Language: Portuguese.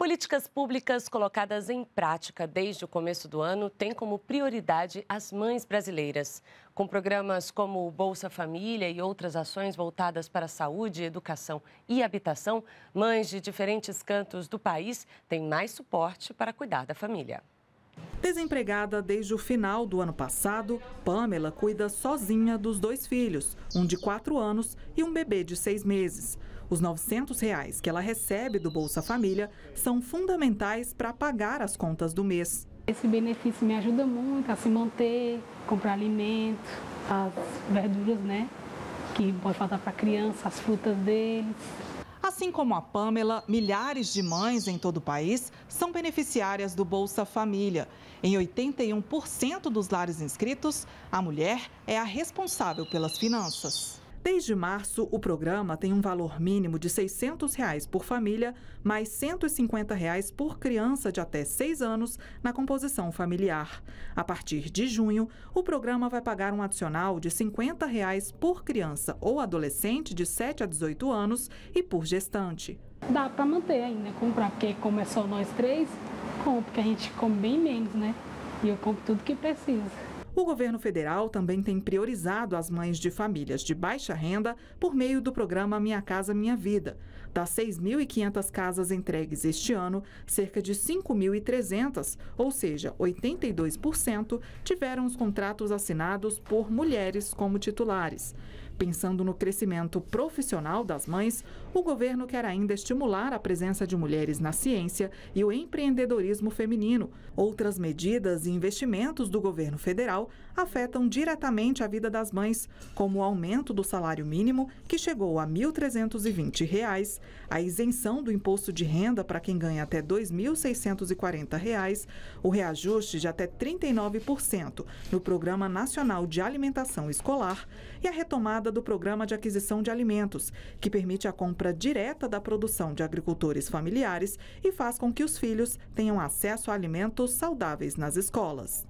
Políticas públicas colocadas em prática desde o começo do ano têm como prioridade as mães brasileiras. Com programas como o Bolsa Família e outras ações voltadas para saúde, educação e habitação, mães de diferentes cantos do país têm mais suporte para cuidar da família. Desempregada desde o final do ano passado, Pamela cuida sozinha dos dois filhos, um de 4 anos e um bebê de 6 meses. Os R$ 900 reais que ela recebe do Bolsa Família são fundamentais para pagar as contas do mês. Esse benefício me ajuda muito a se manter, comprar alimento, as verduras, né? Que pode faltar para a criança, as frutas deles, Assim como a Pamela, milhares de mães em todo o país são beneficiárias do Bolsa Família. Em 81% dos lares inscritos, a mulher é a responsável pelas finanças. Desde março, o programa tem um valor mínimo de R$ 600 reais por família, mais R$ 150 reais por criança de até 6 anos na composição familiar. A partir de junho, o programa vai pagar um adicional de R$ 50 reais por criança ou adolescente de 7 a 18 anos e por gestante. Dá para manter ainda, né? comprar, porque como é só nós três, compro, porque a gente come bem menos, né? E eu compro tudo que precisa. O governo federal também tem priorizado as mães de famílias de baixa renda por meio do programa Minha Casa Minha Vida. Das 6.500 casas entregues este ano, cerca de 5.300, ou seja, 82%, tiveram os contratos assinados por mulheres como titulares. Pensando no crescimento profissional das mães, o governo quer ainda estimular a presença de mulheres na ciência e o empreendedorismo feminino. Outras medidas e investimentos do governo federal afetam diretamente a vida das mães, como o aumento do salário mínimo, que chegou a R$ 1.320, a isenção do imposto de renda para quem ganha até R$ 2.640, o reajuste de até 39% no Programa Nacional de Alimentação Escolar e a retomada retomada do programa de aquisição de alimentos, que permite a compra direta da produção de agricultores familiares e faz com que os filhos tenham acesso a alimentos saudáveis nas escolas.